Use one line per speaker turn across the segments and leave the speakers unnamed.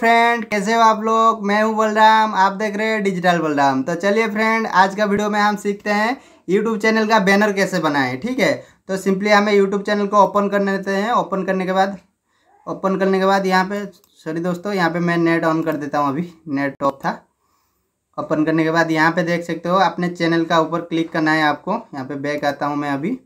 friend कैसे हो आप लोग मैं हूं बलराम आप देख रहे हैं डिजिटल बलराम तो चलिए फ्रेंड आज का वीडियो में हम सीखते हैं यूट्यूब चैनल का बैनर कैसे बनाएं ठीक है तो सिंपली हमें यूट्यूब चैनल को ओपन करने देते हैं ओपन करने के बाद ओपन करने के बाद यहाँ पे सॉरी दोस्तों यहाँ पे मैं नेट ऑन कर देता हूँ अभी नेट ऑफ था ओपन करने के बाद यहाँ पे देख सकते हो अपने चैनल का ऊपर क्लिक करना है आपको यहाँ पे बैक आता हूँ मैं अभी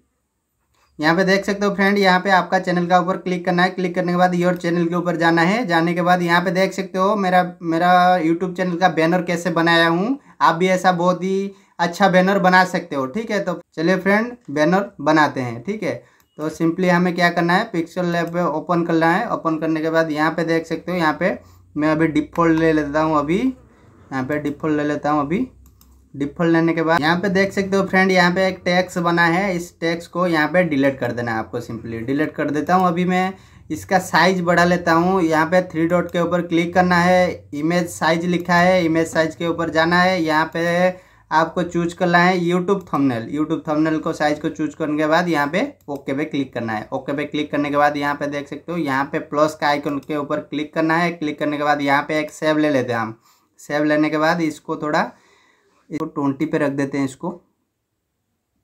यहाँ पे देख सकते हो फ्रेंड यहाँ पे आपका चैनल का ऊपर क्लिक करना है क्लिक करने के बाद योर चैनल के ऊपर जाना है जाने के बाद यहाँ पे देख सकते हो मेरा मेरा यूट्यूब चैनल का बैनर कैसे बनाया हूँ आप भी ऐसा बहुत ही अच्छा बैनर बना सकते हो ठीक है तो चलिए फ्रेंड बैनर बनाते हैं ठीक है तो सिंपली हमें क्या करना है पिक्सल लैब ओपन करना है ओपन करने के बाद यहाँ पे देख सकते हो यहाँ पे मैं अभी डिफ़ॉल्ट ले लेता हूँ अभी यहाँ पे डिफ़ॉल्ट ले लेता हूँ अभी डिफॉल्ट लेने के बाद यहाँ पे देख सकते हो फ्रेंड यहाँ पे एक टैक्स बना है इस टैक्स को यहाँ पे डिलीट कर देना है आपको सिंपली डिलीट कर देता हूँ अभी मैं इसका साइज बढ़ा लेता हूँ यहाँ पे थ्री डॉट के ऊपर क्लिक करना है इमेज साइज लिखा है इमेज साइज के ऊपर जाना है यहाँ पे आपको चूज करना है यूट्यूब थमनेल यूट्यूब थमनेल को साइज को चूज करने के बाद यहाँ पे ओके पे क्लिक करना है ओके पे क्लिक करने के बाद यहाँ पे देख सकते हो यहाँ पे प्लस का आइकन के ऊपर क्लिक करना है क्लिक करने के बाद यहाँ पे एक सेव ले लेते हैं हम सेव लेने के बाद इसको थोड़ा इसको ट्वेंटी पे रख देते हैं इसको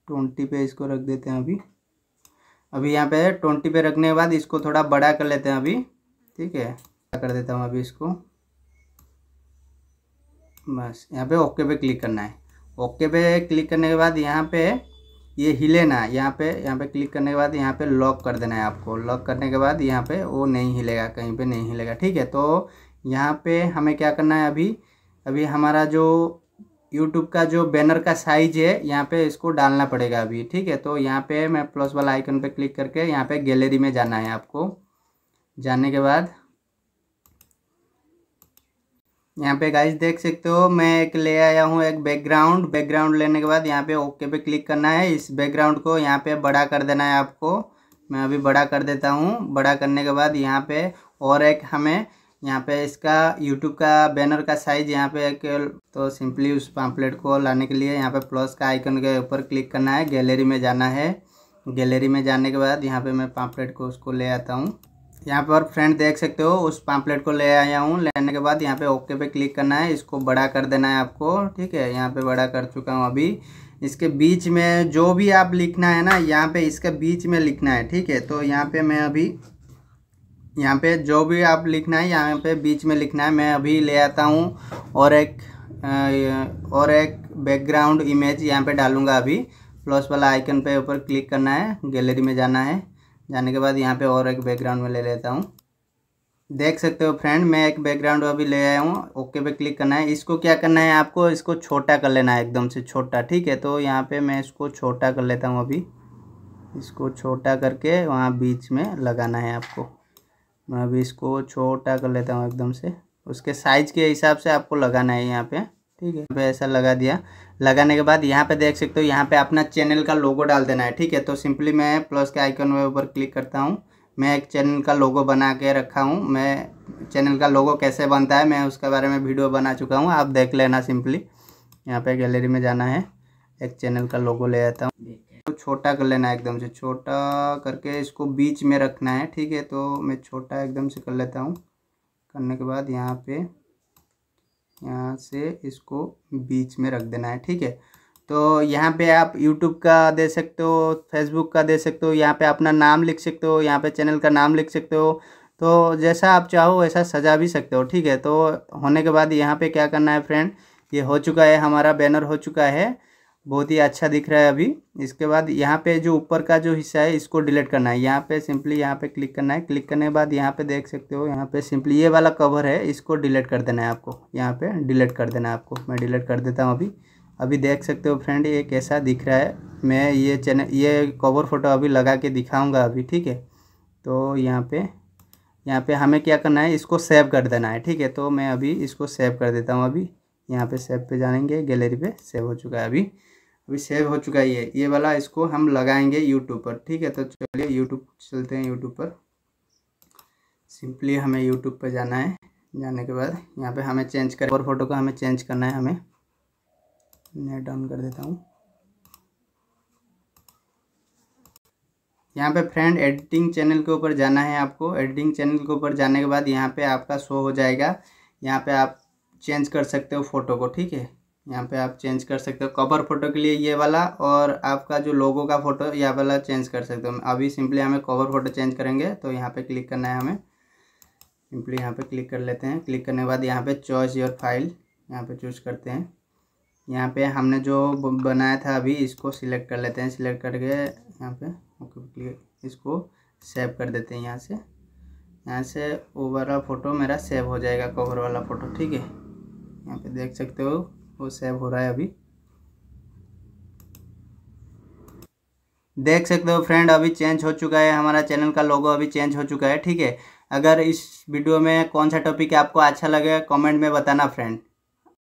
ट्वेंटी पे इसको रख देते हैं अभी अभी यहाँ पे ट्वेंटी पे रखने के बाद इसको थोड़ा बड़ा कर लेते हैं अभी ठीक है कर देता हूँ अभी इसको बस यहाँ पे ओके पे क्लिक करना है ओके पे क्लिक करने के बाद यहाँ पे ये हिले ना यहाँ पे यहाँ पे क्लिक करने के बाद यहाँ पे लॉक कर देना है आपको लॉक करने के बाद यहाँ पे वो नहीं हिलेगा कहीं पे नहीं हिलेगा ठीक है तो यहाँ पे हमें क्या करना है अभी अभी हमारा जो यूट्यूब का जो बैनर का साइज है यहाँ पे इसको डालना पड़ेगा अभी ठीक है तो यहाँ पे मैं प्लस वाला आइकन पे क्लिक करके यहाँ पे गैलरी में जाना है आपको जाने के बाद यहाँ पे गाइस देख सकते हो मैं एक ले आया हूँ एक बैकग्राउंड बैकग्राउंड लेने के बाद यहाँ पे ओके पे क्लिक करना है इस बैकग्राउंड को यहाँ पे बड़ा कर देना है आपको मैं अभी बड़ा कर देता हूँ बड़ा करने के बाद यहाँ पे और एक हमें यहाँ पे इसका यूट्यूब का बैनर का साइज यहाँ पे केवल तो सिंपली उस पाम्पलेट को लाने के लिए यहाँ पे प्लस का आइकन के ऊपर क्लिक करना है गैलरी में जाना है गैलरी में जाने के बाद यहाँ पे मैं पाम्पलेट को उसको ले आता हूँ यहाँ पर फ्रेंड देख सकते हो उस पाम्पलेट को ले आया हूँ लेने के बाद यहाँ पे ओके पे क्लिक करना है इसको बड़ा कर देना है आपको ठीक है यहाँ पे बड़ा कर चुका हूँ अभी इसके बीच में जो भी आप लिखना है ना यहाँ पे इसके बीच में लिखना है ठीक है तो यहाँ पे मैं अभी यहाँ पे जो भी आप लिखना है यहाँ पे बीच में लिखना है मैं अभी ले आता हूँ और एक और एक बैकग्राउंड इमेज यहाँ पे डालूँगा अभी प्लस वाला आइकन पे ऊपर क्लिक करना है गैलरी में जाना है जाने के बाद यहाँ पे और एक बैकग्राउंड में ले लेता हूँ देख सकते हो फ्रेंड मैं एक बैकग्राउंड अभी ले आया हूँ ओके पे क्लिक करना है इसको क्या करना है आपको इसको छोटा कर लेना है एकदम से छोटा ठीक है तो यहाँ पे मैं इसको छोटा कर लेता हूँ अभी इसको छोटा करके वहाँ बीच में लगाना है आपको मैं अभी इसको छोटा कर लेता हूँ एकदम से उसके साइज के हिसाब से आपको लगाना है यहाँ पे ठीक है ऐसा लगा दिया लगाने के बाद यहाँ पे देख सकते हो यहाँ पे अपना चैनल का लोगो डाल देना है ठीक है तो सिंपली मैं प्लस के आइकन में ऊपर क्लिक करता हूँ मैं एक चैनल का लोगो बना के रखा हूँ मैं चैनल का लोगो कैसे बनता है मैं उसके बारे में वीडियो बना चुका हूँ आप देख लेना सिंपली यहाँ पे गैलरी में जाना है एक चैनल का लोगो ले आता हूँ इसको छोटा कर लेना है एकदम से छोटा करके इसको बीच में रखना है ठीक है तो मैं छोटा एकदम से कर लेता हूँ करने के बाद यहाँ पे यहाँ से इसको बीच में रख देना है ठीक है तो यहाँ पे आप YouTube का दे सकते हो Facebook का दे सकते हो यहाँ पे अपना नाम लिख सकते हो यहाँ पे चैनल का नाम लिख सकते हो तो जैसा आप चाहो वैसा सजा भी सकते हो ठीक है तो होने के बाद यहाँ पे क्या करना है फ्रेंड ये हो चुका है हमारा बैनर हो चुका है बहुत ही अच्छा दिख रहा है अभी इसके बाद यहाँ पे जो ऊपर का जो हिस्सा है इसको डिलीट करना है यहाँ पे सिंपली यहाँ पे क्लिक करना है क्लिक करने के बाद यहाँ पे देख सकते हो यहाँ पे सिंपली ये वाला कवर है इसको डिलीट कर देना है आपको यहाँ पे डिलीट कर देना है आपको मैं डिलीट कर देता हूँ अभी अभी देख सकते हो फ्रेंड ये कैसा दिख रहा है मैं ये चैनल ये कवर फोटो अभी लगा के दिखाऊँगा अभी ठीक है तो यहाँ पर यहाँ पर हमें क्या करना है इसको सेव कर देना है ठीक है तो मैं अभी इसको सेव कर देता हूँ अभी यहाँ पर सेव पे जानेंगे गैलरी पर सेव हो चुका है अभी अभी सेव हो चुका ही है ये वाला इसको हम लगाएंगे यूट्यूब पर ठीक है तो चलिए यूट्यूब चलते हैं यूट्यूब पर सिंपली हमें यूट्यूब पर जाना है जाने के बाद यहाँ पे हमें चेंज कर और फोटो का हमें चेंज करना है हमें नेट डाउन कर देता हूँ यहाँ पे फ्रेंड एडिटिंग चैनल के ऊपर जाना है आपको एडिटिंग चैनल के ऊपर जाने के बाद यहाँ पे आपका शो हो जाएगा यहाँ पे आप चेंज कर सकते हो फोटो को ठीक है यहाँ पे आप चेंज कर सकते हो कवर फोटो के लिए ये वाला और आपका जो लोगो का फोटो यह वाला चेंज कर सकते हो अभी सिंपली हमें कवर फोटो चेंज करेंगे तो यहाँ पे क्लिक करना है हमें सिंपली यहाँ पे क्लिक कर लेते हैं क्लिक करने के बाद यहाँ पे चॉइस योर फाइल यहाँ पे चूज करते हैं यहाँ पे हमने जो बनाया था अभी इसको सिलेक्ट कर लेते हैं सिलेक्ट करके यहाँ पे ओके क्लिक इसको सेव कर देते हैं यहाँ से यहाँ से ओवरऑल फ़ोटो मेरा सेव हो जाएगा कवर वाला फ़ोटो ठीक है यहाँ पे देख सकते हो वो सेव हो रहा है अभी देख सकते हो फ्रेंड अभी चेंज हो चुका है हमारा चैनल का लोगो अभी चेंज हो चुका है ठीक है अगर इस वीडियो में कौन सा टॉपिक आपको अच्छा लगे कमेंट में बताना फ्रेंड